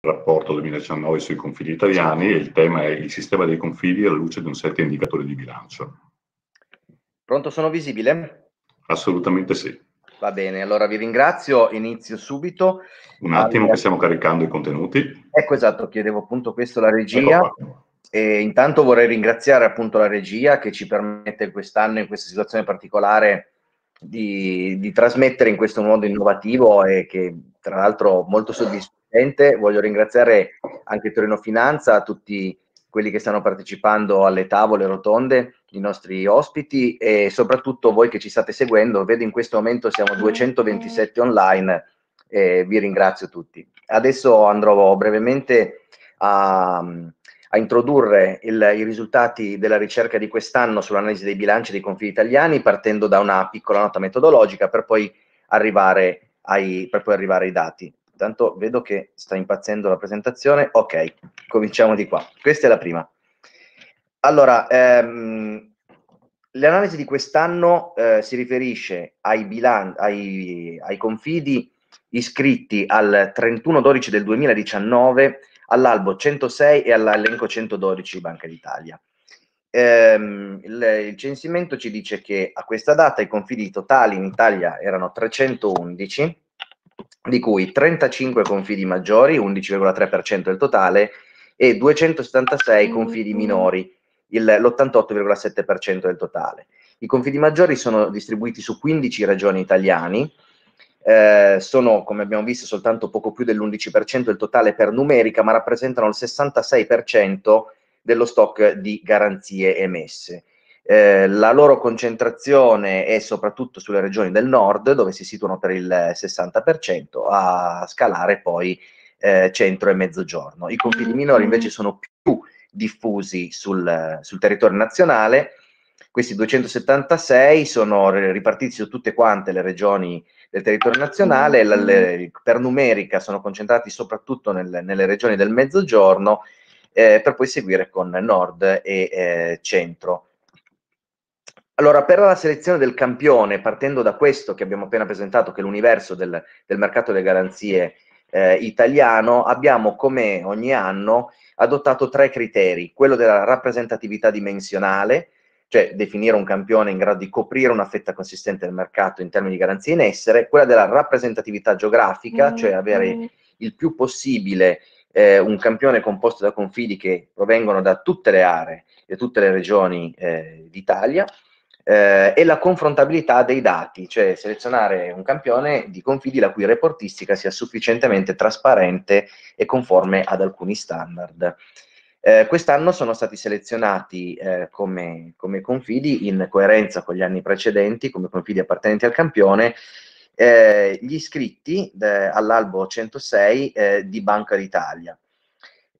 rapporto 2019 sui confidi italiani e il tema è il sistema dei confidi alla luce di un set certo indicatore di bilancio. Pronto, sono visibile? Assolutamente sì. Va bene, allora vi ringrazio, inizio subito. Un attimo allora, che stiamo caricando i contenuti. Ecco esatto, chiedevo appunto questo alla regia. Ecco e intanto vorrei ringraziare appunto la regia che ci permette quest'anno, in questa situazione particolare, di, di trasmettere in questo modo innovativo e che tra l'altro molto soddisfatto Presidente, voglio ringraziare anche Torino Finanza, tutti quelli che stanno partecipando alle tavole rotonde, i nostri ospiti e soprattutto voi che ci state seguendo. Vedo in questo momento siamo 227 online e vi ringrazio tutti. Adesso andrò brevemente a, a introdurre il, i risultati della ricerca di quest'anno sull'analisi dei bilanci dei confini italiani partendo da una piccola nota metodologica per poi arrivare ai, per poi arrivare ai dati. Intanto vedo che sta impazzendo la presentazione. Ok, cominciamo di qua. Questa è la prima. Allora, ehm, l'analisi di quest'anno eh, si riferisce ai, bilan- ai, ai confidi iscritti al 31-12 del 2019, all'albo 106 e all'elenco 112 Banca d'Italia. Ehm, il, il, censimento ci dice che a questa data i confidi totali in Italia erano 311 di cui 35 confidi maggiori, 11,3% del totale, e 276 mm, confidi mm. minori, il, l'88,7% del totale. I confidi maggiori sono distribuiti su 15 regioni italiane, eh, sono, come abbiamo visto, soltanto poco più dell'11% del totale per numerica, ma rappresentano il 66% dello stock di garanzie emesse. Eh, la loro concentrazione è soprattutto sulle regioni del nord, dove si situano per il 60%, a scalare poi eh, centro e mezzogiorno. I confini minori invece sono più diffusi sul, sul territorio nazionale. Questi 276 sono ripartiti su tutte quante le regioni del territorio nazionale, la, le, per numerica sono concentrati soprattutto nel, nelle regioni del mezzogiorno, eh, per poi seguire con nord e eh, centro. Allora, per la selezione del campione, partendo da questo che abbiamo appena presentato, che è l'universo del, del mercato delle garanzie eh, italiano, abbiamo come ogni anno adottato tre criteri. Quello della rappresentatività dimensionale, cioè definire un campione in grado di coprire una fetta consistente del mercato in termini di garanzie in essere, quella della rappresentatività geografica, mm. cioè avere mm. il più possibile eh, un campione composto da confidi che provengono da tutte le aree e tutte le regioni eh, d'Italia, eh, e la confrontabilità dei dati, cioè selezionare un campione di confidi la cui reportistica sia sufficientemente trasparente e conforme ad alcuni standard. Eh, quest'anno sono stati selezionati eh, come, come, confidi, in coerenza con gli anni precedenti, come confidi appartenenti al campione, eh, gli iscritti eh, all'albo 106 eh, di Banca d'Italia.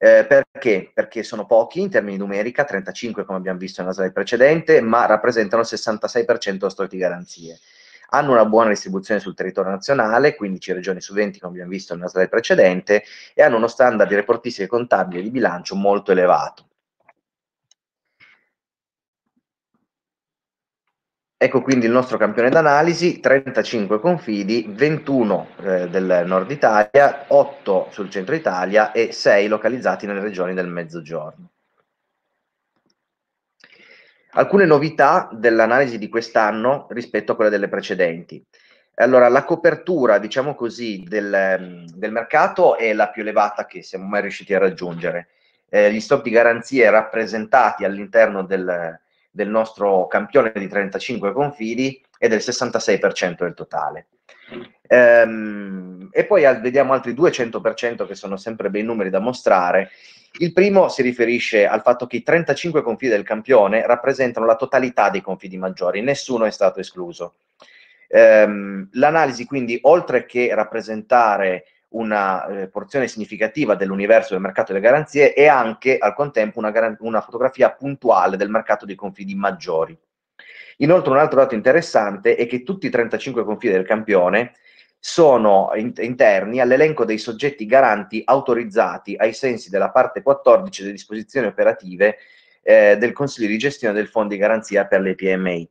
Eh, perché? Perché sono pochi in termini numerica, 35 come abbiamo visto nella slide precedente, ma rappresentano il 66% dello stock di garanzie. Hanno una buona distribuzione sul territorio nazionale, 15 regioni su 20 come abbiamo visto nella slide precedente, e hanno uno standard di reportistiche contabili di bilancio molto elevato. Ecco quindi il nostro campione d'analisi, 35 confidi, 21 eh, del nord Italia, 8 sul centro Italia e 6 localizzati nelle regioni del mezzogiorno. Alcune novità dell'analisi di quest'anno rispetto a quelle delle precedenti. Allora, la copertura, diciamo così, del, del mercato è la più elevata che siamo mai riusciti a raggiungere. Eh, gli stop di garanzie rappresentati all'interno del, del nostro campione di 35 confidi e del 66% del totale. Ehm, e poi vediamo altri 200% che sono sempre bei numeri da mostrare. Il primo si riferisce al fatto che i 35 confidi del campione rappresentano la totalità dei confidi maggiori, nessuno è stato escluso. Ehm, l'analisi quindi, oltre che rappresentare una eh, porzione significativa dell'universo del mercato delle garanzie e anche al contempo una, garan- una fotografia puntuale del mercato dei confidi maggiori. Inoltre un altro dato interessante è che tutti i 35 confidi del campione sono in- interni all'elenco dei soggetti garanti autorizzati ai sensi della parte 14 delle disposizioni operative eh, del Consiglio di gestione del Fondo di garanzia per le PMI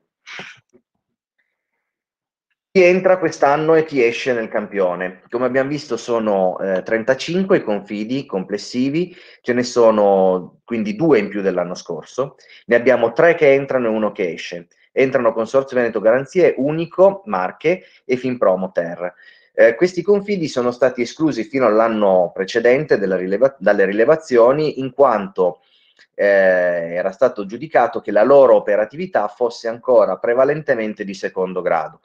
chi entra quest'anno e chi esce nel campione. Come abbiamo visto sono eh, 35 i confidi complessivi, ce ne sono quindi due in più dell'anno scorso, ne abbiamo tre che entrano e uno che esce. Entrano Consorzio Veneto Garanzie, Unico, Marche e Finpromoter. Eh, questi confidi sono stati esclusi fino all'anno precedente rileva- dalle rilevazioni in quanto eh, era stato giudicato che la loro operatività fosse ancora prevalentemente di secondo grado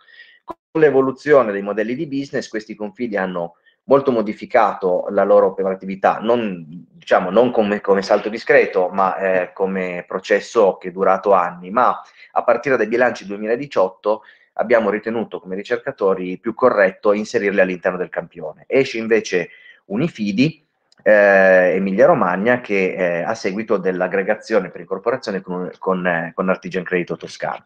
l'evoluzione dei modelli di business questi confidi hanno molto modificato la loro operatività, non, diciamo, non come, come, salto discreto, ma eh, come processo che è durato anni, ma a partire dai bilanci 2018 abbiamo ritenuto come ricercatori più corretto inserirli all'interno del campione. Esce invece Unifidi, eh, Emilia Romagna, che eh, a seguito dell'aggregazione per incorporazione con, con, eh, con Artigian Credito Toscano.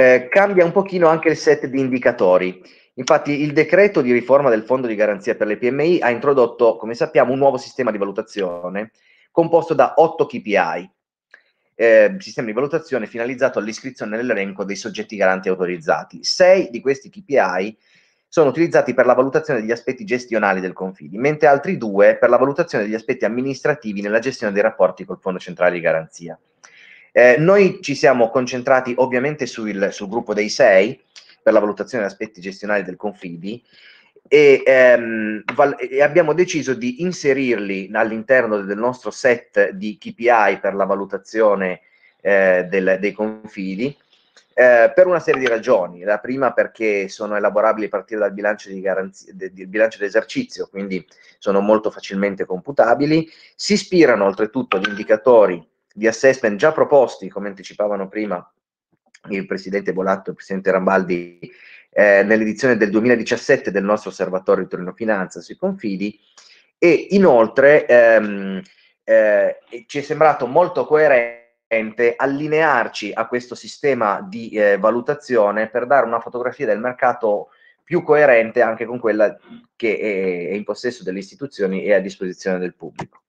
Eh, cambia un pochino anche il set di indicatori. Infatti il decreto di riforma del Fondo di garanzia per le PMI ha introdotto, come sappiamo, un nuovo sistema di valutazione composto da 8 KPI, eh, sistema di valutazione finalizzato all'iscrizione nell'elenco dei soggetti garanti autorizzati. Sei di questi KPI sono utilizzati per la valutazione degli aspetti gestionali del Confidi, mentre altri due per la valutazione degli aspetti amministrativi nella gestione dei rapporti col Fondo Centrale di Garanzia. Eh, noi ci siamo concentrati ovviamente sul, sul, gruppo dei sei per la valutazione degli aspetti gestionali del Confidi e, ehm, e abbiamo deciso di inserirli all'interno del nostro set di KPI per la valutazione eh, del, dei confidi eh, per una serie di ragioni. La prima perché sono elaborabili a partire dal bilancio, di garanzia, del bilancio d'esercizio, quindi sono molto facilmente computabili, si ispirano oltretutto agli indicatori di assessment già proposti, come anticipavano prima il presidente Bolatto e il presidente Rambaldi, eh, nell'edizione del 2017 del nostro osservatorio di Torino Finanza sui confidi e inoltre ehm, eh, ci è sembrato molto coerente allinearci a questo sistema di eh, valutazione per dare una fotografia del mercato più coerente anche con quella che è in possesso delle istituzioni e a disposizione del pubblico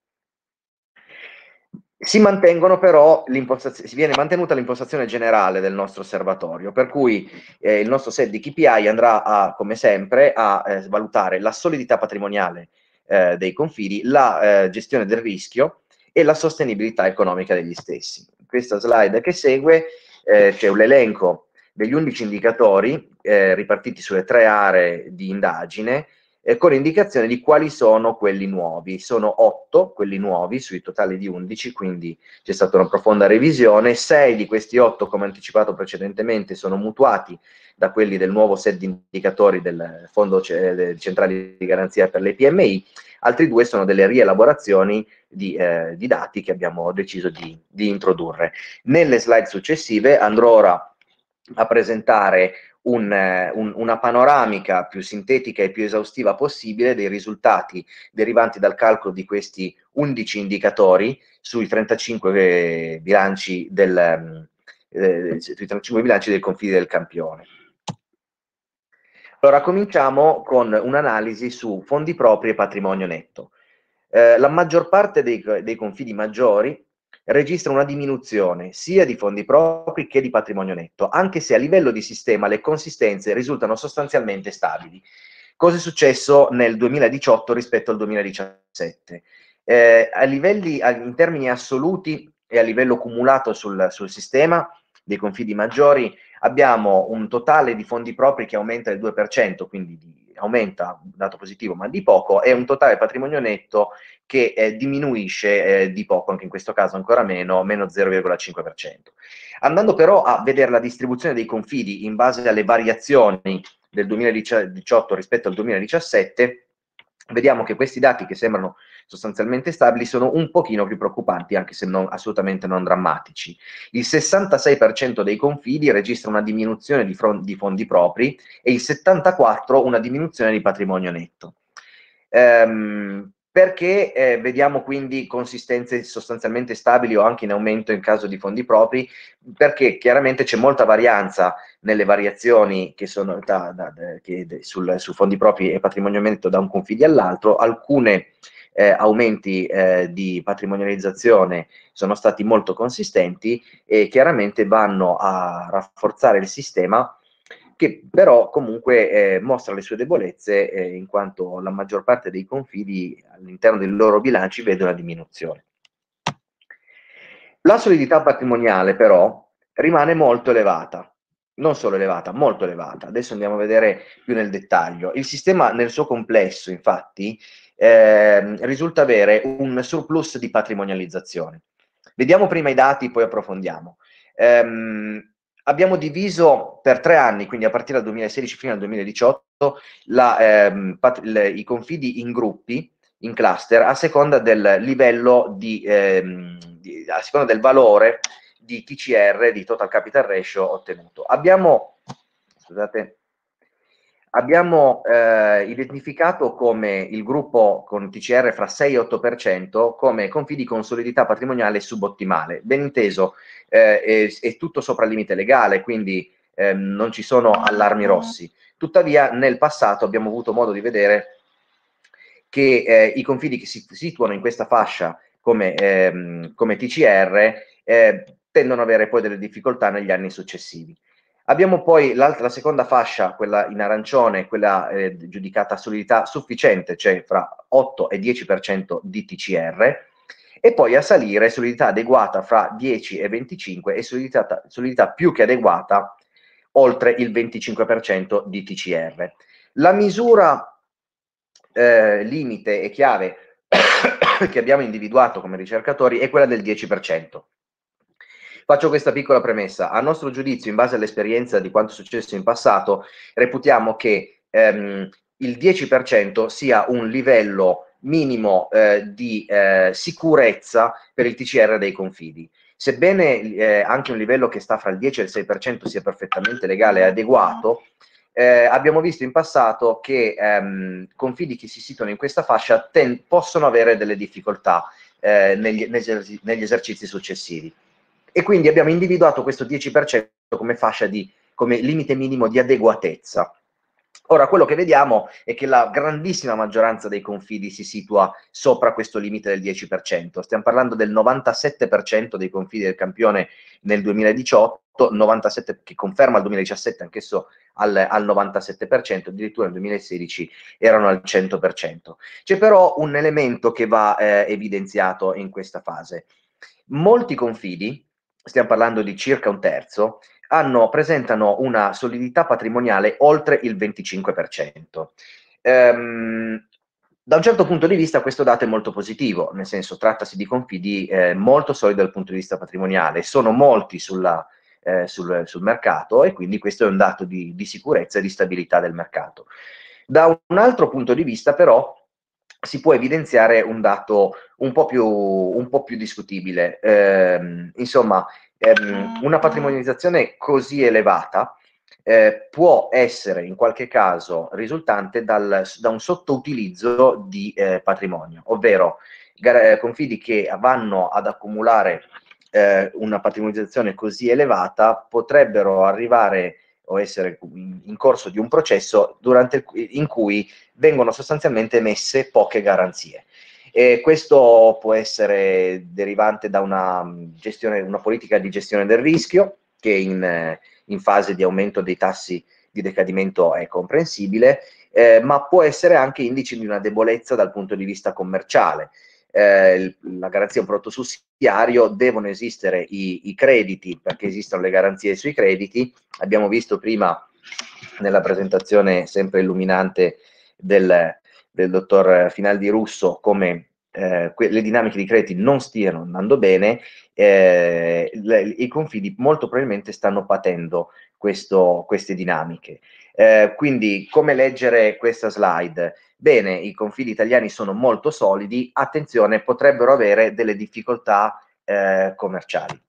si, mantengono però si viene mantenuta l'impostazione generale del nostro osservatorio, per cui eh, il nostro set di KPI andrà a, come sempre, a eh, valutare la solidità patrimoniale eh, dei confidi, la eh, gestione del rischio e la sostenibilità economica degli stessi. In questa slide che segue eh, c'è un elenco degli 11 indicatori eh, ripartiti sulle tre aree di indagine, eh, con indicazione di quali sono quelli nuovi. Sono otto quelli nuovi sui totali di 11, quindi c'è stata una profonda revisione. Sei di questi otto, come anticipato precedentemente, sono mutuati da quelli del nuovo set di indicatori del Fondo Centrale di Garanzia per le PMI, altri due sono delle rielaborazioni di, eh, di dati che abbiamo deciso di, di introdurre. Nelle slide successive andrò ora a presentare un, eh, un, una panoramica più sintetica e più esaustiva possibile dei risultati derivanti dal calcolo di questi 11 indicatori sui 35 eh, bilanci del, mm, eh, sui 35 bilanci del confine del campione. Allora, cominciamo con un'analisi su fondi propri e patrimonio netto. Eh, la maggior parte dei, dei confidi maggiori registra una diminuzione sia di fondi propri che di patrimonio netto, anche se a livello di sistema le consistenze risultano sostanzialmente stabili. Cosa è successo nel 2018 rispetto al 2017? Eh, a livelli, in termini assoluti e a livello cumulato sul, sul sistema dei confidi maggiori, abbiamo un totale di fondi propri che aumenta del 2%, quindi di aumenta un dato positivo ma di poco e un totale patrimonio netto che eh, diminuisce eh, di poco, anche in questo caso ancora meno, meno 0,5%. Andando però a vedere la distribuzione dei confidi in base alle variazioni del 2018 rispetto al 2017, vediamo che questi dati che sembrano sostanzialmente stabili, sono un pochino più preoccupanti, anche se non, assolutamente non drammatici. Il 66% dei confidi registra una diminuzione di, front, di fondi propri e il 74% una diminuzione di patrimonio netto. Ehm, perché eh, vediamo quindi consistenze sostanzialmente stabili o anche in aumento in caso di fondi propri, perché chiaramente c'è molta varianza nelle variazioni che sono da, da, che, de, sul, su fondi propri e patrimonio netto da un confidi all'altro, alcune eh, aumenti eh, di patrimonializzazione sono stati molto consistenti e chiaramente vanno a rafforzare il sistema che però comunque eh, mostra le sue debolezze eh, in quanto la maggior parte dei confidi all'interno dei loro bilanci vede una diminuzione. La solidità patrimoniale però rimane molto elevata, non solo elevata, molto elevata. Adesso andiamo a vedere più nel dettaglio. Il sistema nel suo complesso infatti Ehm, risulta avere un surplus di patrimonializzazione. Vediamo prima i dati, poi approfondiamo. Ehm, abbiamo diviso per tre anni, quindi a partire dal 2016 fino al 2018, la, ehm, pat- le, i confidi in gruppi, in cluster, a seconda del livello di, ehm, di, a seconda del valore di TCR, di Total Capital Ratio ottenuto. Abbiamo, scusate, abbiamo eh, identificato come il gruppo con TCR fra 6 e 8% come confidi con solidità patrimoniale subottimale. Ben inteso, eh, è, è, tutto sopra il limite legale, quindi eh, non ci sono allarmi rossi. Tuttavia nel passato abbiamo avuto modo di vedere che eh, i confini che si situano in questa fascia come, ehm, come TCR eh, tendono ad avere poi delle difficoltà negli anni successivi. Abbiamo poi la seconda fascia, quella in arancione, quella eh, giudicata solidità sufficiente, cioè fra 8 e 10% di TCR, e poi a salire solidità adeguata fra 10 e 25 e solidità, solidità più che adeguata oltre il 25% di TCR. La misura eh, limite e chiave che abbiamo individuato come ricercatori è quella del 10%. Faccio questa piccola premessa. A nostro giudizio, in base all'esperienza di quanto è successo in passato, reputiamo che ehm, il 10% sia un livello minimo eh, di eh, sicurezza per il TCR dei confidi. Sebbene eh, anche un livello che sta fra il 10 e il 6% sia perfettamente legale e adeguato, eh, abbiamo visto in passato che ehm, confidi che si situano in questa fascia ten- possono avere delle difficoltà eh, negli, negli, negli esercizi successivi. E quindi abbiamo individuato questo 10% come fascia di, come limite minimo di adeguatezza. Ora, quello che vediamo è che la grandissima maggioranza dei confidi si situa sopra questo limite del 10%. Stiamo parlando del 97% dei confidi del campione nel 2018, 97, che conferma il 2017 anch'esso al, al 97%, addirittura nel 2016 erano al 100%. C'è però un elemento che va eh, evidenziato in questa fase. Molti confidi, stiamo parlando di circa un terzo, hanno, presentano una solidità patrimoniale oltre il 25%. Ehm, da un certo punto di vista questo dato è molto positivo, nel senso trattasi di confidi eh, molto solidi dal punto di vista patrimoniale, sono molti sulla, eh, sul, sul, mercato e quindi questo è un dato di, di sicurezza e di stabilità del mercato. Da un altro punto di vista però si può evidenziare un dato un po' più, un po più discutibile. Eh, insomma, ehm, ah, una patrimonializzazione così elevata eh, può essere in qualche caso risultante dal, da un sottoutilizzo di eh, patrimonio, ovvero eh, confidi che vanno ad accumulare eh, una patrimonializzazione così elevata potrebbero arrivare o essere in corso di un processo il, in cui vengono sostanzialmente emesse poche garanzie. E questo può essere derivante da una, mm, gestione, una politica di gestione del rischio che in, eh, in, fase di aumento dei tassi di decadimento è comprensibile, eh, ma può essere anche indice di una debolezza dal punto di vista commerciale, eh, la garanzia è un prodotto sussidiario, devono esistere i, i crediti perché esistono le garanzie sui crediti. Abbiamo visto prima nella presentazione sempre illuminante del, del dottor Finaldi Russo come eh, le dinamiche di crediti non stiano andando bene, eh, le, i confidi molto probabilmente stanno patendo questo, queste dinamiche. Eh, quindi come leggere questa slide? Bene, i confini italiani sono molto solidi, attenzione, potrebbero avere delle difficoltà eh, commerciali.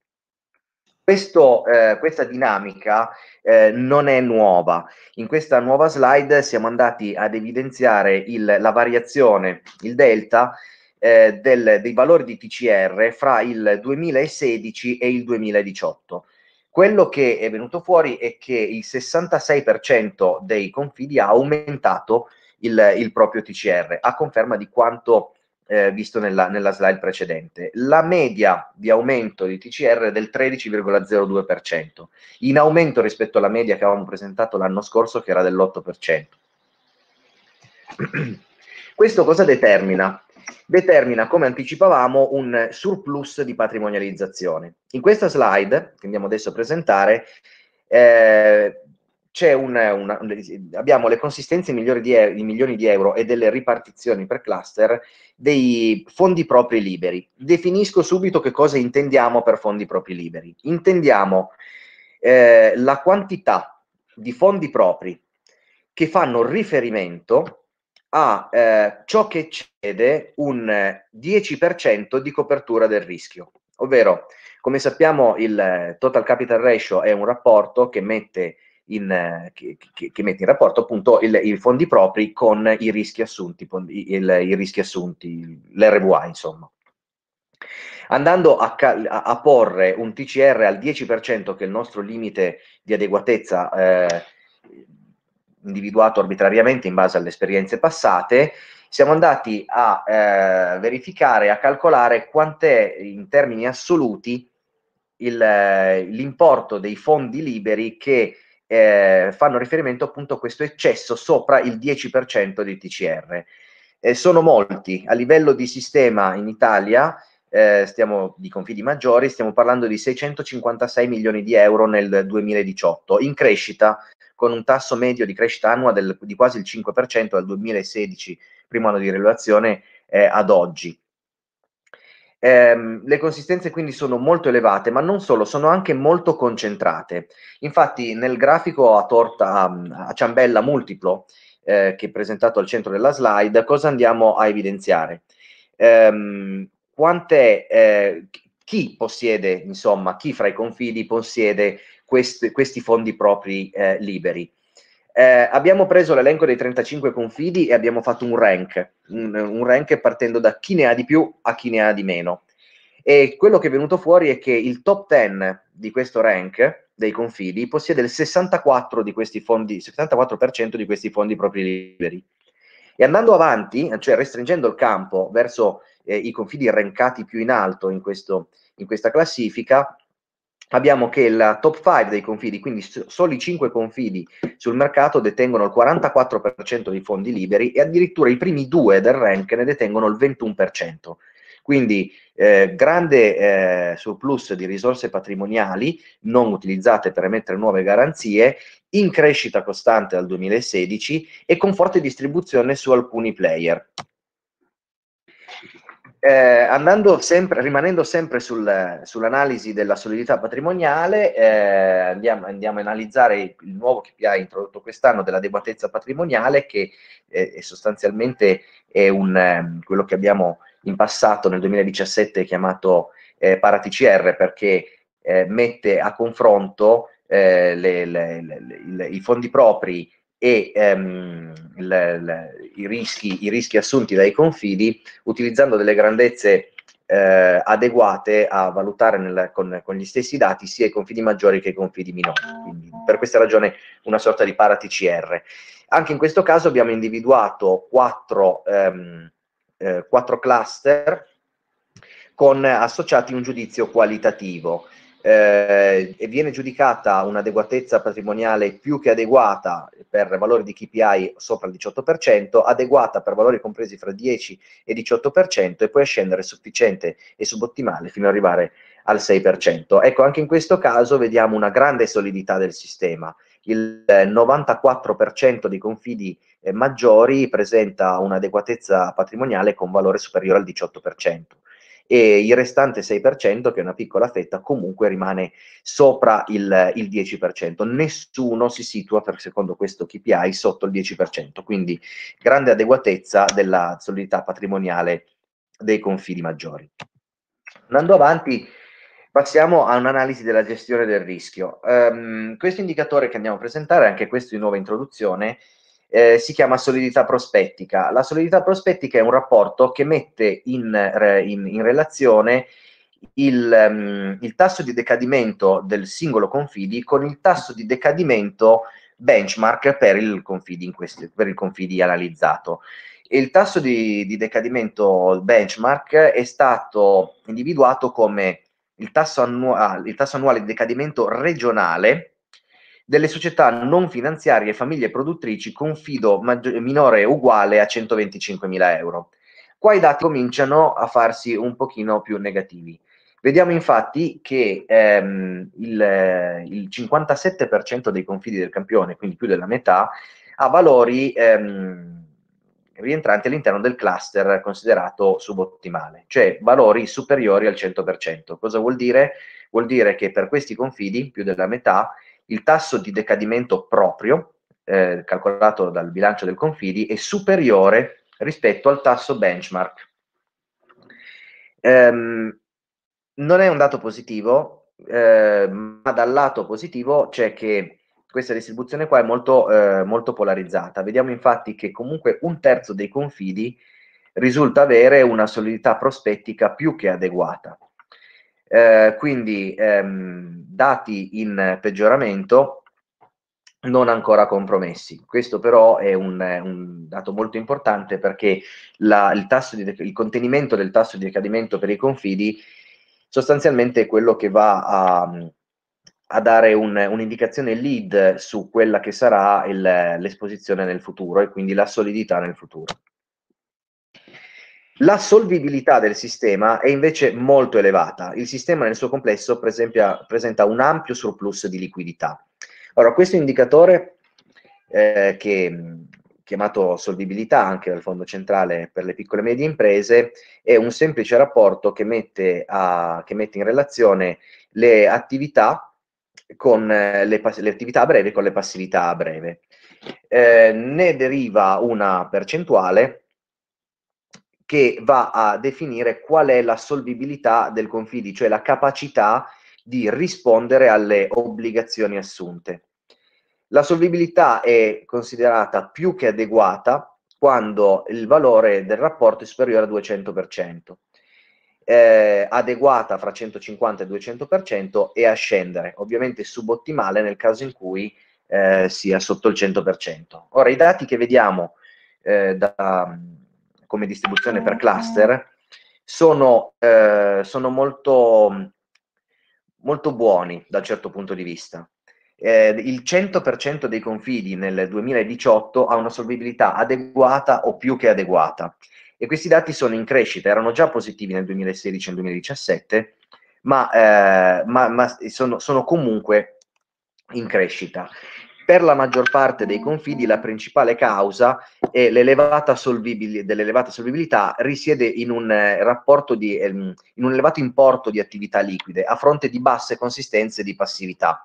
Questo, eh, questa dinamica eh, non è nuova. In questa nuova slide siamo andati ad evidenziare il, la variazione, il delta, eh, del, dei valori di TCR fra il 2016 e il 2018. Quello che è venuto fuori è che il 66% dei confidi ha aumentato il, il, proprio TCR, a conferma di quanto eh, visto nella, nella, slide precedente. La media di aumento di TCR è del 13,02%, in aumento rispetto alla media che avevamo presentato l'anno scorso che era dell'8%. Questo cosa determina? determina, come anticipavamo, un surplus di patrimonializzazione. In questa slide, che andiamo adesso a presentare, eh, un, una, abbiamo le consistenze migliori di, di, milioni di euro e delle ripartizioni per cluster dei fondi propri liberi. Definisco subito che cosa intendiamo per fondi propri liberi. Intendiamo eh, la quantità di fondi propri che fanno riferimento a eh, ciò che cede un 10% eh, di copertura del rischio. Ovvero, come sappiamo, il eh, total capital ratio è un rapporto che mette in, eh, che, che, che mette in rapporto appunto i fondi propri con i rischi assunti, il, i rischi assunti, l'RVA insomma. Andando a, a, porre un TCR al 10% che è il nostro limite di adeguatezza eh, individuato arbitrariamente in base alle esperienze passate, siamo andati a eh, verificare, a calcolare quant'è in termini assoluti il, eh, l'importo dei fondi liberi che eh, fanno riferimento appunto a questo eccesso sopra il 10% di TCR. sono molti, a livello di sistema in Italia eh, stiamo di confidi maggiori, stiamo parlando di 656 milioni di euro nel 2018, in crescita con un tasso medio di crescita annua del, di quasi il 5% dal 2016, primo anno di relazione, eh, ad oggi. Eh, le consistenze quindi sono molto elevate, ma non solo, sono anche molto concentrate. Infatti nel grafico a torta mm, a ciambella multiplo eh, che è presentato al centro della slide, cosa andiamo a evidenziare? Ehm, eh, quant'è, chi possiede, insomma, chi fra i confidi possiede questi, questi fondi propri eh, liberi. Eh, abbiamo preso l'elenco dei 35 confidi e abbiamo fatto un rank, un, un rank partendo da chi ne ha di più a chi ne ha di meno. E quello che è venuto fuori è che il top 10 di questo rank dei confidi possiede il 64% di questi fondi, 64% di questi fondi propri liberi. E andando avanti, cioè restringendo il campo verso eh, i confidi rankati più in alto in questo, in questa classifica, abbiamo che la top 5 dei confidi, quindi soli 5 confidi sul mercato detengono il 44% dei fondi liberi e addirittura i primi due del rank ne detengono il 21%. Quindi eh, grande eh, surplus di risorse patrimoniali non utilizzate per emettere nuove garanzie, in crescita costante dal 2016 e con forte distribuzione su alcuni player eh, sempre, rimanendo sempre sul, sull'analisi della solidità patrimoniale, eh, andiamo, andiamo, a analizzare il, il nuovo che introdotto quest'anno dell'adeguatezza patrimoniale, che eh, è sostanzialmente è un, ehm, quello che abbiamo in passato nel 2017 chiamato eh, ParaTCR, perché eh, mette a confronto eh, le, le, le, i fondi propri e ehm, le, le, i, rischi, i, rischi, assunti dai confidi utilizzando delle grandezze eh, adeguate a valutare nel, con, con, gli stessi dati sia i confidi maggiori che i confidi minori. Quindi, per questa ragione una sorta di para-TCR. Anche in questo caso abbiamo individuato quattro, ehm, eh, quattro cluster con associati un giudizio qualitativo eh, e viene giudicata un'adeguatezza patrimoniale più che adeguata per valori di KPI sopra il 18%, adeguata per valori compresi fra 10 e 18% e poi a scendere sufficiente e subottimale fino ad arrivare al 6%. Ecco, anche in questo caso vediamo una grande solidità del sistema. Il 94% eh, dei confidi eh, maggiori presenta un'adeguatezza patrimoniale con valore superiore al 18% e il restante 6%, che è una piccola fetta, comunque rimane sopra il, il 10%. Nessuno si situa, per, secondo questo KPI, sotto il 10%, quindi grande adeguatezza della solidità patrimoniale dei confini maggiori. Andando avanti, passiamo a un'analisi della gestione del rischio. Um, questo indicatore che andiamo a presentare, anche questo di nuova introduzione, eh, si chiama solidità prospettica. La solidità prospettica è un rapporto che mette in, in, in relazione il, um, il, tasso di decadimento del singolo confidi con il tasso di decadimento benchmark per il confidi, questi, per il confidi analizzato. Il tasso di, di decadimento benchmark è stato individuato come il tasso, annu- ah, il tasso annuale di decadimento regionale delle società non finanziarie e famiglie produttrici con fido maggi- minore o uguale a 125.000 euro. Qua i dati cominciano a farsi un pochino più negativi. Vediamo infatti che ehm, il, il, 57% dei confidi del campione, quindi più della metà, ha valori ehm, rientranti all'interno del cluster considerato subottimale, cioè valori superiori al 100%. Cosa vuol dire? Vuol dire che per questi confidi, più della metà, il tasso di decadimento proprio, eh, calcolato dal bilancio del Confidi, è superiore rispetto al tasso benchmark. Ehm, non è un dato positivo, eh, ma dal lato positivo c'è che questa distribuzione qua è molto, eh, molto polarizzata. Vediamo infatti che comunque un terzo dei confidi risulta avere una solidità prospettica più che adeguata. Eh, quindi ehm, dati in peggioramento non ancora compromessi. Questo però è un, un dato molto importante perché la, il, di, il, contenimento del tasso di decadimento per i confidi sostanzialmente è quello che va a, a dare un'indicazione lead su quella che sarà l'esposizione nel futuro e quindi la solidità nel futuro. La solvibilità del sistema è invece molto elevata. Il sistema nel suo complesso esempio, presenta un ampio surplus di liquidità. Allora, questo indicatore, eh, che, chiamato solvibilità anche dal Fondo Centrale per le piccole e medie imprese, è un semplice rapporto che mette, a, che mette in relazione le attività, con eh, le, le attività a breve con le passività a breve. Eh, ne deriva una percentuale che va a definire qual è la solvibilità del confidi, cioè la capacità di rispondere alle obbligazioni assunte. La solvibilità è considerata più che adeguata quando il valore del rapporto è superiore al 200%. Eh, adeguata fra 150 e 200% e a scendere, ovviamente subottimale nel caso in cui eh, sia sotto il 100%. Ora i dati che vediamo eh, da, come distribuzione per cluster sono, eh, sono molto, molto buoni da un certo punto di vista. Eh, il 100% dei confidi nel 2018 ha una solvibilità adeguata o più che adeguata e questi dati sono in crescita, erano già positivi nel 2016 e nel 2017, ma, eh, ma, ma sono, sono, comunque in crescita per la maggior parte dei confidi la principale causa dell'elevata solvibilità risiede in un, eh, di, ehm, in un elevato importo di attività liquide a fronte di basse consistenze di passività.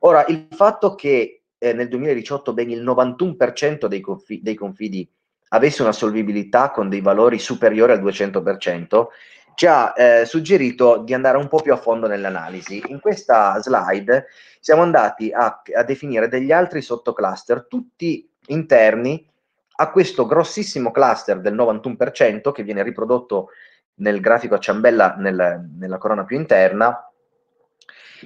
Ora, il fatto che eh, nel 2018 ben il 91% dei, confi- dei confidi avesse una solvibilità con dei valori superiori al 200%, ci ha eh, suggerito di andare un po' più a fondo nell'analisi. In questa slide siamo andati a, a definire degli altri sottocluster, tutti interni a questo grossissimo cluster del 91% che viene riprodotto nel grafico a ciambella nel, nella corona più interna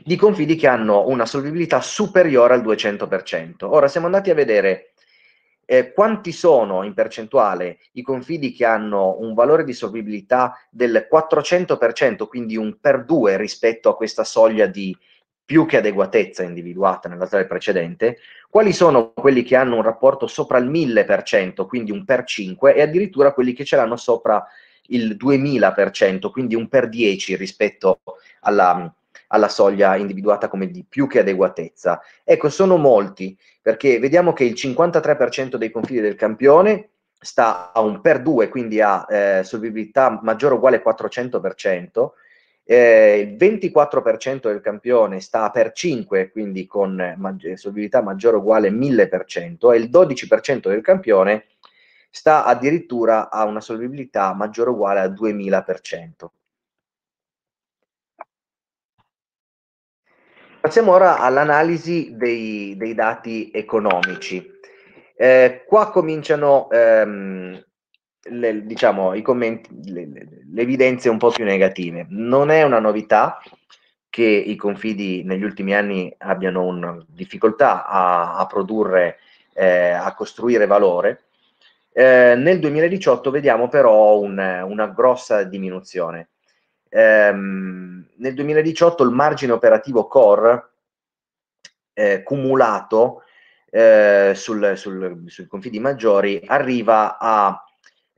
di confidi che hanno una solvibilità superiore al 200%. Ora siamo andati a vedere eh, quanti sono in percentuale i confidi che hanno un valore di solvibilità del 400%, quindi un per 2 rispetto a questa soglia di, più che adeguatezza individuata nella slide precedente, quali sono quelli che hanno un rapporto sopra il 1000%, quindi un per 5, e addirittura quelli che ce l'hanno sopra il 2000%, quindi un per 10 rispetto alla, alla soglia individuata come di più che adeguatezza. Ecco, sono molti, perché vediamo che il 53% dei confini del campione sta a un per 2, quindi ha eh, solvibilità maggiore o uguale 400%, eh, il 24% del campione sta per 5, quindi con eh, magg- solvibilità maggiore o uguale 1000%, e il 12% del campione sta addirittura a una solvibilità maggiore o uguale a 2000%. Passiamo ora all'analisi dei, dei dati economici. Eh, qua cominciano ehm, le, diciamo, i commenti, le, le, le, evidenze un po' più negative. Non è una novità che i confidi negli ultimi anni abbiano una difficoltà a, a produrre, eh, a costruire valore. Eh, nel 2018 vediamo però un, una grossa diminuzione. Eh, nel 2018 il margine operativo core eh, cumulato eh, sul, sul, sui confidi maggiori arriva a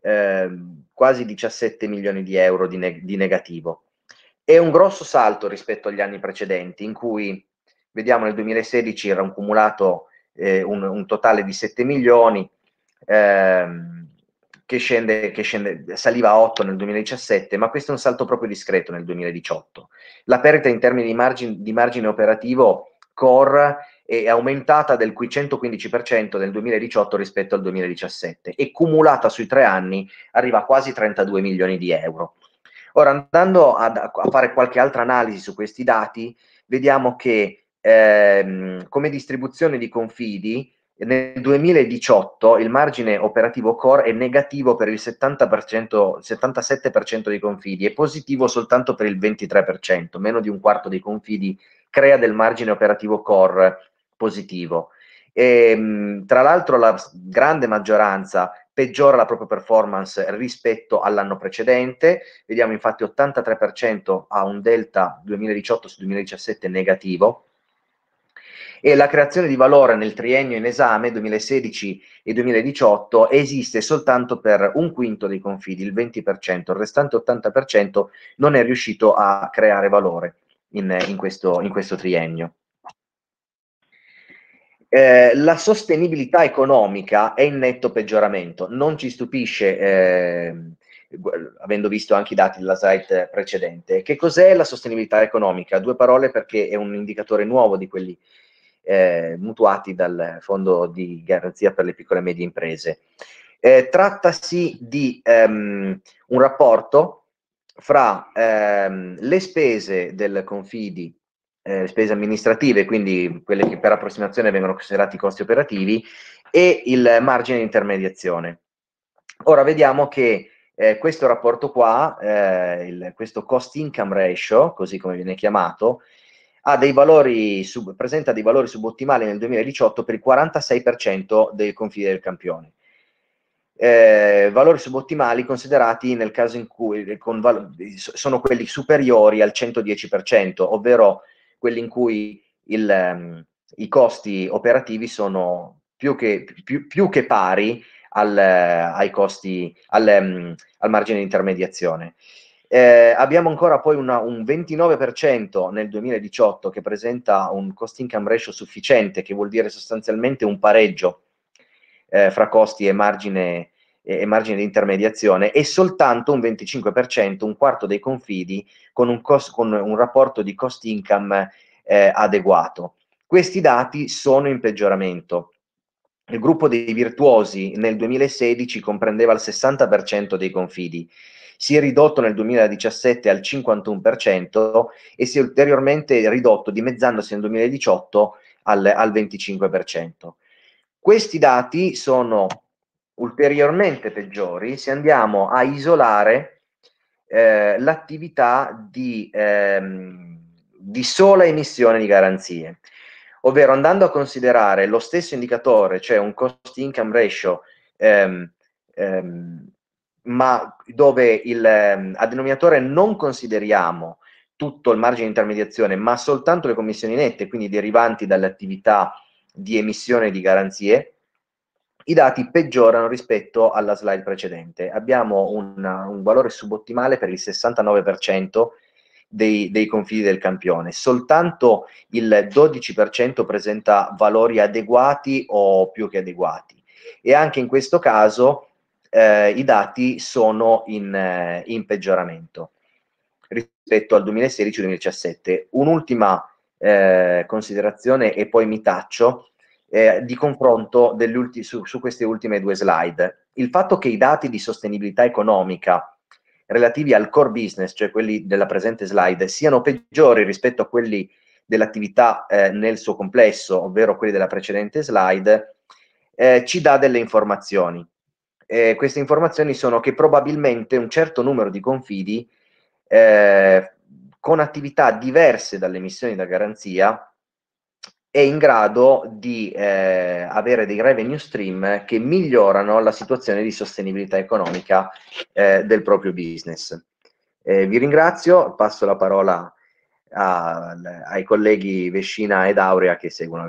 Ehm, quasi 17 milioni di euro di, ne- di, negativo. È un grosso salto rispetto agli anni precedenti, in cui vediamo nel 2016 era un cumulato eh, un, un, totale di 7 milioni, ehm, che, scende, che scende, saliva a 8 nel 2017, ma questo è un salto proprio discreto nel 2018. La perdita in termini di margine, di margine operativo core è aumentata del 115% nel 2018 rispetto al 2017 e cumulata sui tre anni arriva a quasi 32 milioni di euro. Ora andando ad, a fare qualche altra analisi su questi dati, vediamo che ehm, come distribuzione di confidi nel 2018 il margine operativo core è negativo per il 70%, 77% dei confidi e positivo soltanto per il 23%, meno di un quarto dei confidi crea del margine operativo core positivo. E, ehm, tra l'altro la grande maggioranza peggiora la propria performance rispetto all'anno precedente, vediamo infatti 83% ha un delta 2018 su 2017 negativo e la creazione di valore nel triennio in esame 2016 e 2018 esiste soltanto per un quinto dei confidi, il 20%, il restante 80% non è riuscito a creare valore in, in, questo, in questo triennio. Eh, la sostenibilità economica è in netto peggioramento. Non ci stupisce, eh, avendo visto anche i dati della slide precedente, che cos'è la sostenibilità economica? Due parole perché è un indicatore nuovo di quelli eh, mutuati dal Fondo di Garanzia per le piccole e medie imprese. Eh, trattasi di ehm, un rapporto fra ehm, le spese del Confidi eh, spese amministrative, quindi quelle che per approssimazione vengono considerati costi operativi, e il margine di intermediazione. Ora vediamo che eh, questo rapporto qua, eh, il, questo cost income ratio, così come viene chiamato, dei sub, presenta dei valori subottimali nel 2018 per il 46% dei confini del campione. Eh, valori subottimali considerati nel caso in cui val- sono quelli superiori al 110%, ovvero quelli in cui il, um, i costi operativi sono più che, più, più che pari al, uh, ai costi, al, um, al, margine di intermediazione. Eh, abbiamo ancora poi una, un 29% nel 2018 che presenta un cost income ratio sufficiente, che vuol dire sostanzialmente un pareggio eh, fra costi e margine e margine di intermediazione e soltanto un 25%, un quarto dei confidi con un, cost, con un rapporto di cost income eh, adeguato. Questi dati sono in peggioramento. Il gruppo dei virtuosi nel 2016 comprendeva il 60% dei confidi, si è ridotto nel 2017 al 51% e si è ulteriormente ridotto dimezzandosi nel 2018 al, al 25%. Questi dati sono ulteriormente peggiori se andiamo a isolare eh, l'attività di, ehm, di sola emissione di garanzie, ovvero andando a considerare lo stesso indicatore, cioè un cost income ratio, ehm, ehm, ma dove il, ehm, a denominatore non consideriamo tutto il margine di intermediazione, ma soltanto le commissioni nette, quindi derivanti dalle attività di emissione di garanzie, i dati peggiorano rispetto alla slide precedente. Abbiamo una, un valore subottimale per il 69% dei, dei confini del campione. Soltanto il 12% presenta valori adeguati o più che adeguati. E anche in questo caso eh, i dati sono in, eh, in peggioramento rispetto al 2016-2017. Un'ultima eh, considerazione e poi mi taccio eh, di confronto su, su queste ultime due slide. Il fatto che i dati di sostenibilità economica relativi al core business, cioè quelli della presente slide, siano peggiori rispetto a quelli dell'attività eh, nel suo complesso, ovvero quelli della precedente slide, eh, ci dà delle informazioni. Eh, queste informazioni sono che probabilmente un certo numero di confidi eh, con attività diverse dalle missioni da garanzia è in grado di eh, avere dei revenue stream che migliorano la situazione di sostenibilità economica eh, del proprio business. Eh, vi ringrazio, passo la parola a, ai colleghi Vescina ed Aurea che seguono.